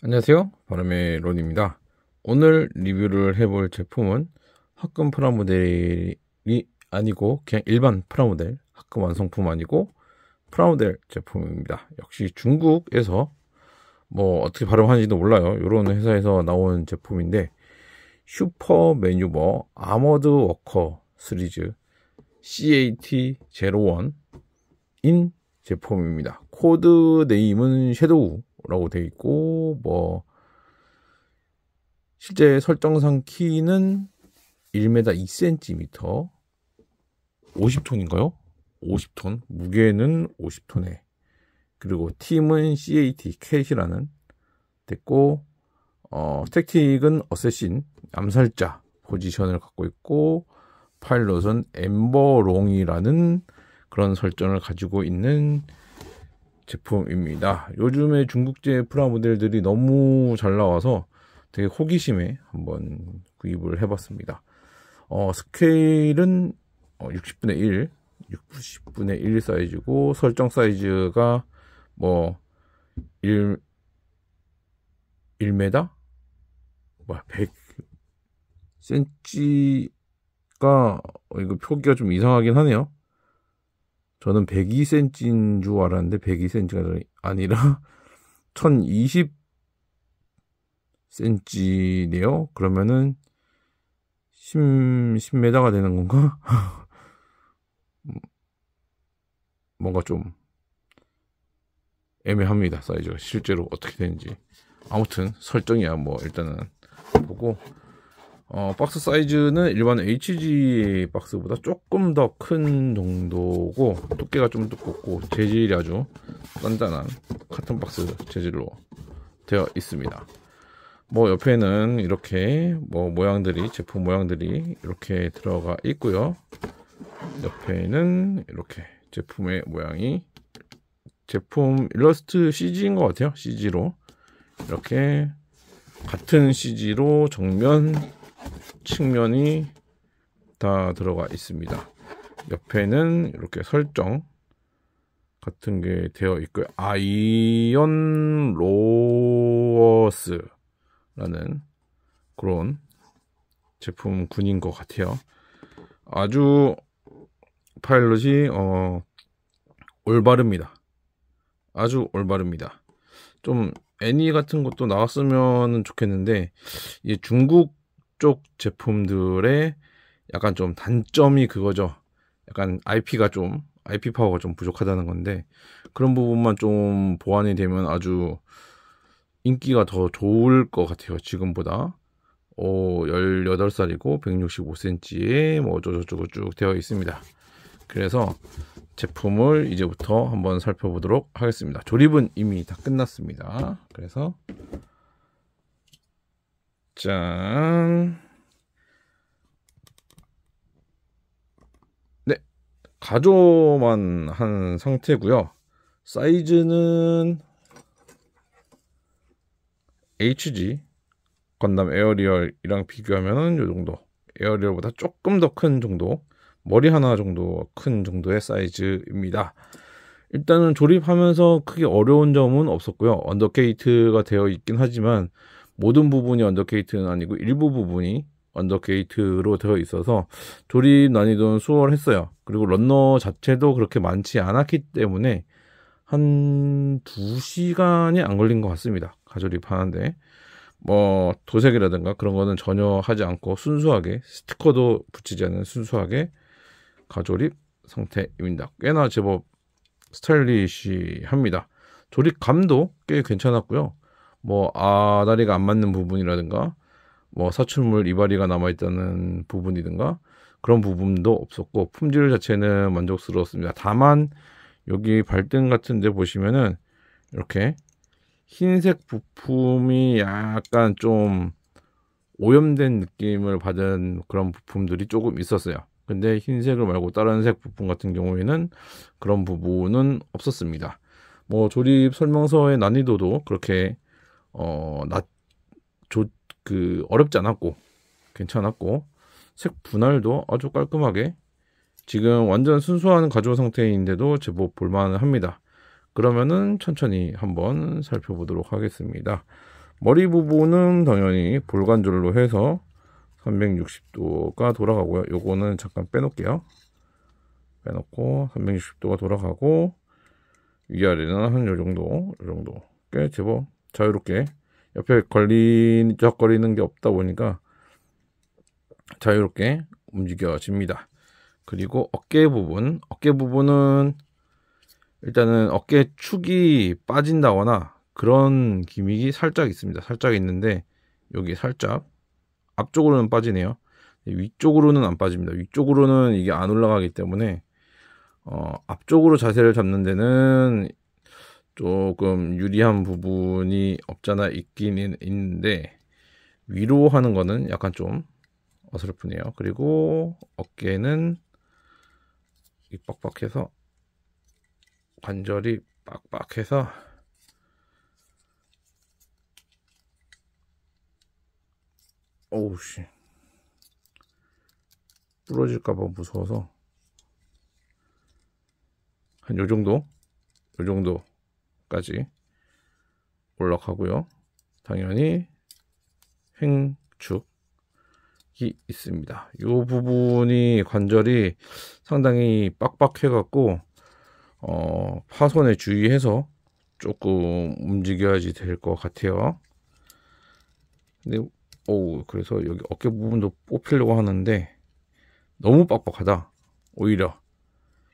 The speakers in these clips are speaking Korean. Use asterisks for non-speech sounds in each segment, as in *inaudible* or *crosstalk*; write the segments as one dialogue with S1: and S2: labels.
S1: 안녕하세요. 바람의 론입니다. 오늘 리뷰를 해볼 제품은 합금 프라모델이 아니고 그냥 일반 프라모델, 합금 완성품 아니고 프라모델 제품입니다. 역시 중국에서 뭐 어떻게 발음하는지도 몰라요. 이런 회사에서 나온 제품인데 슈퍼 메뉴버 아머드 워커 시리즈 CAT01인 제품입니다. 코드 네임은 섀도우 라고 돼 있고 뭐 실제 설정상 키는 1m 2cm 50톤인가요? 50톤 무게는 50톤에 그리고 팀은 CAT 캣이라는 됐고 어, 스택틱은 어쌔신 암살자 포지션을 갖고 있고 파일럿은 엠버롱이라는 그런 설정을 가지고 있는 제품입니다. 요즘에 중국제 프라모델들이 너무 잘 나와서 되게 호기심에 한번 구입을 해봤습니다. 어, 스케일은 60분의 1, 60분의 1 사이즈고 설정 사이즈가 뭐 1, 1m? 100cm가 이거 표기가 좀 이상하긴 하네요. 저는 102cm인 줄 알았는데 102cm가 아니라 1020cm네요. *laughs* 그러면은 10, 10m가 되는 건가? *laughs* 뭔가 좀 애매합니다. 사이즈가 실제로 어떻게 되는지. 아무튼 설정이야 뭐 일단은 보고 어, 박스 사이즈는 일반 HG 박스보다 조금 더 큰 정도고 두께가 좀 두껍고 재질이 아주 단단한 카튼 박스 재질로 되어 있습니다. 뭐 옆에는 이렇게 뭐 모양들이 제품 모양들이 이렇게 들어가 있고요. 옆에는 이렇게 제품의 모양이 제품 일러스트 CG인 것 같아요. CG로 이렇게 같은 CG로 정면 측면이 다 들어가 있습니다. 옆에는 이렇게 설정 같은 게 되어 있고요. 아이언 로어스라는 그런 제품군인 것 같아요. 아주 파일럿이 어, 올바릅니다. 아주 올바릅니다. 좀 애니 같은 것도 나왔으면 좋겠는데 중국 쪽 제품들의 약간 좀 단점이 그거죠. 약간 IP가 좀 IP 파워가 좀 부족하다는 건데 그런 부분만 좀 보완이 되면 아주 인기가 더 좋을 것 같아요. 지금보다. 어, 18살이고 165cm에 뭐 어쩌고저쩌고 쭉 되어 있습니다. 그래서 제품을 이제부터 한번 살펴보도록 하겠습니다. 조립은 이미 다 끝났습니다. 그래서 짠. 네. 가조만 한 상태고요. 사이즈는 HG 건담 에어리얼이랑 비교하면은 요 정도. 에어리얼보다 조금 더 큰 정도. 머리 하나 정도 큰 정도의 사이즈입니다. 일단은 조립하면서 크게 어려운 점은 없었고요. 언더케이트가 되어 있긴 하지만 모든 부분이 언더케이트는 아니고 일부 부분이 언더케이트로 되어 있어서 조립 난이도는 수월했어요. 그리고 런너 자체도 그렇게 많지 않았기 때문에 한 2시간이 안 걸린 것 같습니다. 가조립하는데. 뭐, 도색이라든가 그런 거는 전혀 하지 않고 순수하게, 스티커도 붙이지 않은 순수하게 가조립 상태입니다. 꽤나 제법 스타일리시합니다. 조립감도 꽤 괜찮았고요. 뭐 아다리가 안 맞는 부분이라든가 뭐 사출물 이발이가 남아있다는 부분이든가 그런 부분도 없었고 품질 자체는 만족스러웠습니다. 다만 여기 발등 같은데 보시면은 이렇게 흰색 부품이 약간 좀 오염된 느낌을 받은 그런 부품들이 조금 있었어요. 근데 흰색을 말고 다른 색 부품 같은 경우에는 그런 부분은 없었습니다. 뭐 조립 설명서의 난이도도 그렇게 어, 낮, 조, 그, 어렵지 않았고, 괜찮았고, 색 분할도 아주 깔끔하게, 지금 완전 순수한 가조 상태인데도 제법 볼만 합니다. 그러면은 천천히 한번 살펴보도록 하겠습니다. 머리 부분은 당연히 볼관절로 해서 360도가 돌아가고요. 요거는 잠깐 빼놓을게요. 빼놓고 360도가 돌아가고 위아래는 한 요정도 요정도 꽤 제법 자유롭게 옆에 걸리적거리는 게 없다 보니까 자유롭게 움직여집니다. 그리고 어깨 부분, 어깨 부분은 일단은 어깨 축이 빠진다거나 그런 기믹이 살짝 있습니다. 살짝 있는데 여기 살짝 앞쪽으로는 빠지네요. 위쪽으로는 안 빠집니다. 위쪽으로는 이게 안 올라가기 때문에 어, 앞쪽으로 자세를 잡는 데는 조금 유리한 부분이 없잖아 있긴 있는데 위로 하는 거는 약간 좀 어설프네요. 그리고 어깨는 이 빡빡해서 관절이 빡빡해서 오우씨 부러질까봐 무서워서 한 요정도 요정도 까지 올라가고요. 당연히 횡축이 있습니다. 이 부분이 관절이 상당히 빡빡해갖고 어, 파손에 주의해서 조금 움직여야지 될 것 같아요. 근데 오 그래서 여기 어깨 부분도 뽑히려고 하는데 너무 빡빡하다. 오히려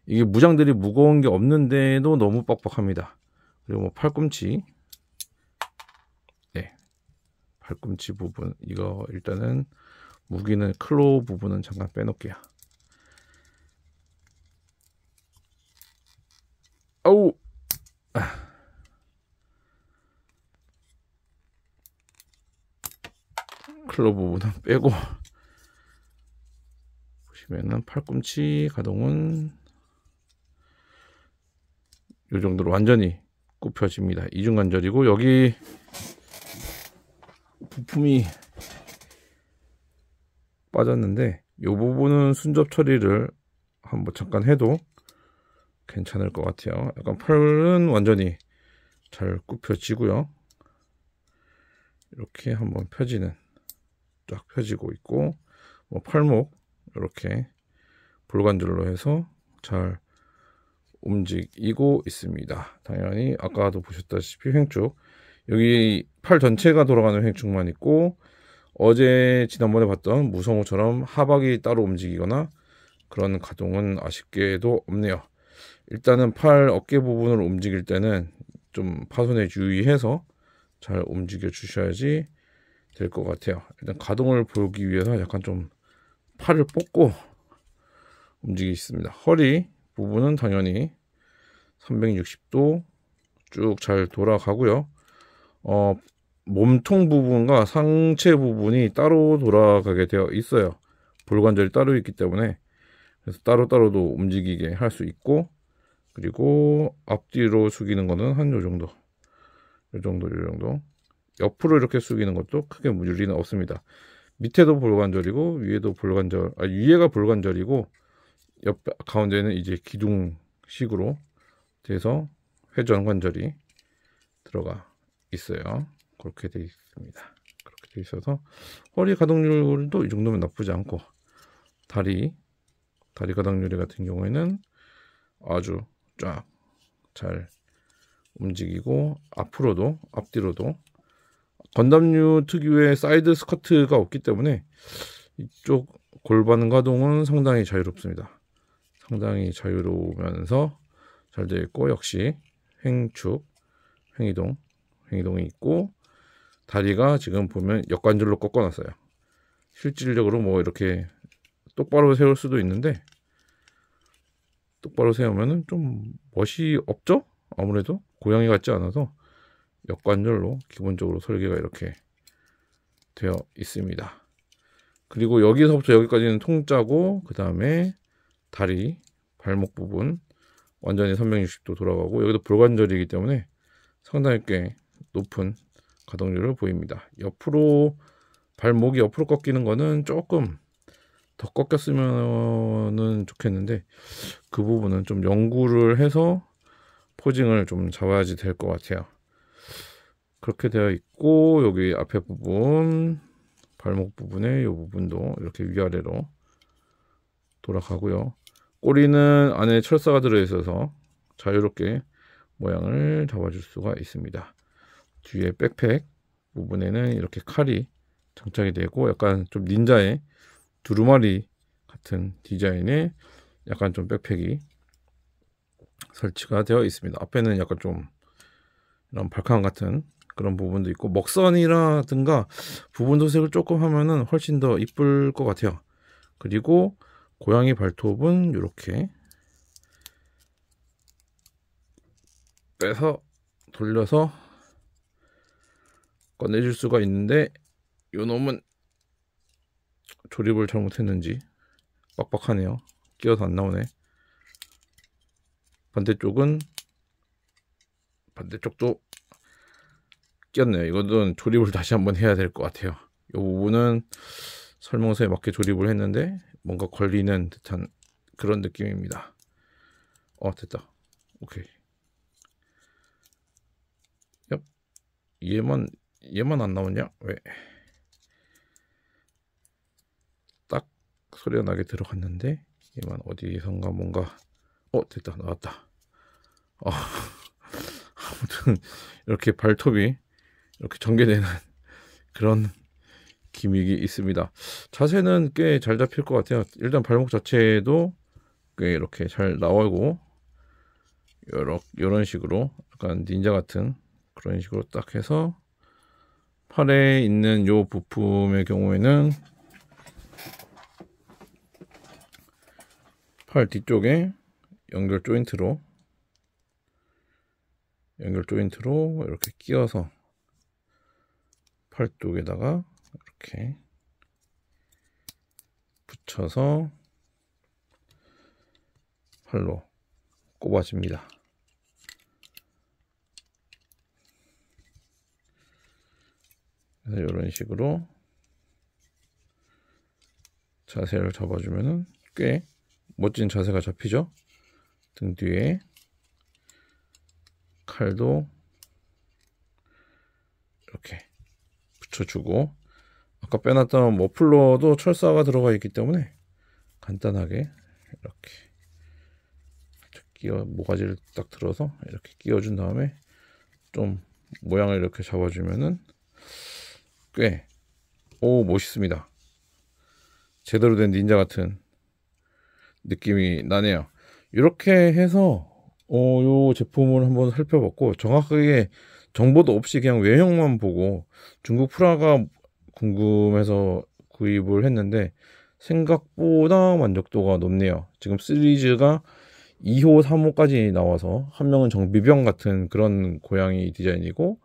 S1: 이게 무장들이 무거운 게 없는데도 너무 빡빡합니다. 그리고 뭐 팔꿈치 네 팔꿈치 부분 이거 일단은 무기는 클로우 부분은 잠깐 빼놓을게요 아우 아. 클로 부분은 *laughs* 빼고 보시면은 팔꿈치 가동은 이 정도로 완전히 굽혀집니다. 이중관절이고 여기 부품이 빠졌는데 이 부분은 순접 처리를 한번 잠깐 해도 괜찮을 것 같아요. 약간 팔은 완전히 잘 굽혀지고요. 이렇게 한번 펴지는 쫙 펴지고 있고 뭐 팔목 이렇게 볼관절로 해서 잘 움직이고 있습니다. 당연히 아까도 보셨다시피 횡축 여기 팔 전체가 돌아가는 횡축만 있고 어제 지난번에 봤던 무성호처럼 하박이 따로 움직이거나 그런 가동은 아쉽게도 없네요. 일단은 팔 어깨 부분을 움직일 때는 좀 파손에 주의해서 잘 움직여 주셔야지 될 것 같아요. 일단 가동을 보기 위해서 약간 좀 팔을 뽑고 움직이겠습니다. 허리 부분은 당연히 360도 쭉 잘 돌아가고요. 어, 몸통 부분과 상체 부분이 따로 돌아가게 되어 있어요. 볼관절이 따로 있기 때문에 그래서 따로따로도 움직이게 할 수 있고 그리고 앞뒤로 숙이는 것은 한요 정도 요 정도 요 정도 옆으로 이렇게 숙이는 것도 크게 무리는 없습니다 밑에도 볼관절이고 위에도 볼관절 아 위에가 볼관절이고 옆 가운데는 이제 기둥식으로 돼서 회전 관절이 들어가 있어요. 그렇게 돼 있습니다. 그렇게 돼 있어서 허리 가동률도 이 정도면 나쁘지 않고 다리 다리 가동률 같은 경우에는 아주 쫙 잘 움직이고 앞으로도 앞뒤로도 건담류 특유의 사이드 스커트가 없기 때문에 이쪽 골반 가동은 상당히 자유롭습니다. 상당히 자유로우면서 잘 되어 있고 역시 횡축, 횡이동, 횡이동이 있고 다리가 지금 보면 역관절로 꺾어놨어요. 실질적으로 뭐 이렇게 똑바로 세울 수도 있는데 똑바로 세우면은 좀 멋이 없죠? 아무래도 고양이 같지 않아서 역관절로 기본적으로 설계가 이렇게 되어 있습니다. 그리고 여기서부터 여기까지는 통짜고 그 다음에 다리, 발목 부분 완전히 360도 돌아가고 여기도 불관절이기 때문에 상당히 꽤 높은 가동률을 보입니다. 옆으로 발목이 옆으로 꺾이는 거는 조금 더꺾였으면 좋겠는데 그 부분은 좀 연구를 해서 포징을 좀 잡아야지 될것 같아요. 그렇게 되어 있고 여기 앞에 부분 발목 부분에 이 부분도 이렇게 위아래로 돌아가고요. 꼬리는 안에 철사가 들어있어서 자유롭게 모양을 잡아줄 수가 있습니다. 뒤에 백팩 부분에는 이렇게 칼이 장착이 되고 약간 좀 닌자의 두루마리 같은 디자인의 약간 좀 백팩이 설치가 되어 있습니다. 앞에는 약간 좀 이런 발칸 같은 그런 부분도 있고 먹선이라든가 부분 도색을 조금 하면은 훨씬 더 이쁠 것 같아요. 그리고 고양이 발톱은 이렇게 빼서 돌려서 꺼내줄 수가 있는데 요 놈은 조립을 잘못했는지 빡빡하네요 끼어서 안 나오네 반대쪽은 반대쪽도 끼었네요 이거는 조립을 다시 한번 해야 될 것 같아요 이 부분은 설명서에 맞게 조립을 했는데 뭔가 걸리는 듯한 그런 느낌입니다. 어, 됐다. 오케이. 옆 얘만, 얘만 안 나오냐? 왜? 딱 소리가 나게 들어갔는데, 얘만 어디선가 뭔가, 어, 됐다. 나왔다. 어, *laughs* 아무튼, 이렇게 발톱이 이렇게 전개되는 그런 기믹이 있습니다. 자세는 꽤 잘 잡힐 것 같아요. 일단 발목 자체도 꽤 이렇게 잘 나오고 이런런 식으로 약간 닌자 같은 그런 식으로 딱 해서 팔에 있는 요 부품의 경우에는 팔 뒤쪽에 연결 조인트로 연결 조인트로 이렇게 끼워서 팔 쪽에다가 이렇게 붙여서 팔로 꼽아줍니다. 그래서 이런 식으로 자세를 잡아주면꽤 멋진 자세가 잡히죠. 등 뒤에 칼도 이렇게 붙여주고 아까 빼놨던 머플러도 철사가 들어가 있기 때문에 간단하게 이렇게 끼워 모가지를 딱 들어서 이렇게 끼워준 다음에 좀 모양을 이렇게 잡아주면은 꽤 오 멋있습니다 제대로 된 닌자 같은 느낌이 나네요 이렇게 해서 어, 요 제품을 한번 살펴봤고 정확하게 정보도 없이 그냥 외형만 보고 중국 프라가 궁금해서 구입을 했는데 생각보다 만족도가 높네요. 지금 시리즈가 2호, 3호까지 나와서 한 명은 정비병 같은 그런 고양이 디자인이고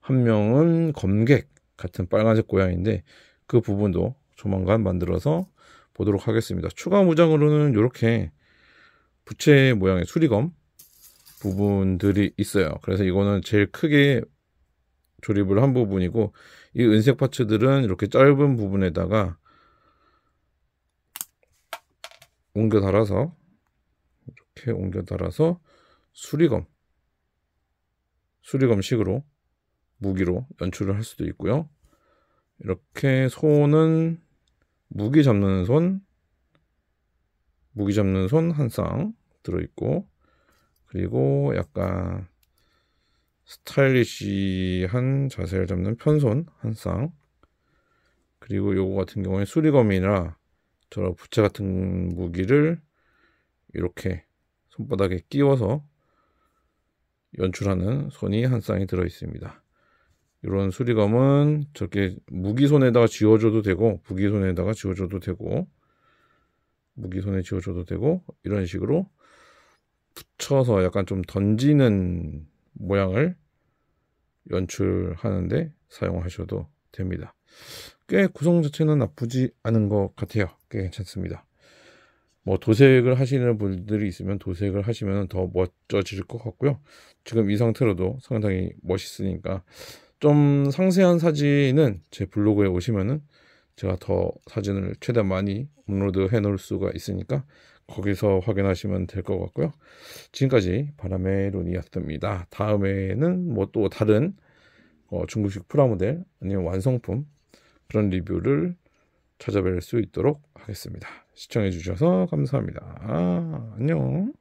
S1: 한 명은 검객 같은 빨간색 고양인데 그 부분도 조만간 만들어서 보도록 하겠습니다. 추가 무장으로는 이렇게 부채 모양의 수리검 부분들이 있어요. 그래서 이거는 제일 크게 조립을 한 부분이고 이 은색 파츠들은 이렇게 짧은 부분에다가 옮겨 달아서 이렇게 옮겨 달아서 수리검 수리검식으로 무기로 연출을 할 수도 있고요. 이렇게 손은 무기 잡는 손, 무기 잡는 손 한 쌍 들어있고, 그리고 약간 스타일리시한 자세를 잡는 편손 한 쌍. 그리고 요거 같은 경우에 수리검이나 저런 부채 같은 무기를 이렇게 손바닥에 끼워서 연출하는 손이 한 쌍이 들어 있습니다. 이런 수리검은 저렇게 무기손에다가 지워줘도 되고 무기손에다가 지워줘도 되고 무기손에 지워줘도 되고 이런 식으로 붙여서 약간 좀 던지는 모양을 연출하는데 사용하셔도 됩니다. 꽤 구성 자체는 나쁘지 않은 것 같아요. 꽤 괜찮습니다. 뭐 도색을 하시는 분들이 있으면 도색을 하시면 더 멋져질 것 같고요. 지금 이 상태로도 상당히 멋있으니까 좀 상세한 사진은 제 블로그에 오시면은 제가 더 사진을 최대한 많이 업로드 해 놓을 수가 있으니까 거기서 확인하시면 될 것 같고요. 지금까지 바람의 룬이었습니다. 다음에는 뭐 또 다른 어, 중국식 프라모델 아니면 완성품 그런 리뷰를 찾아뵐 수 있도록 하겠습니다. 시청해 주셔서 감사합니다. 아, 안녕.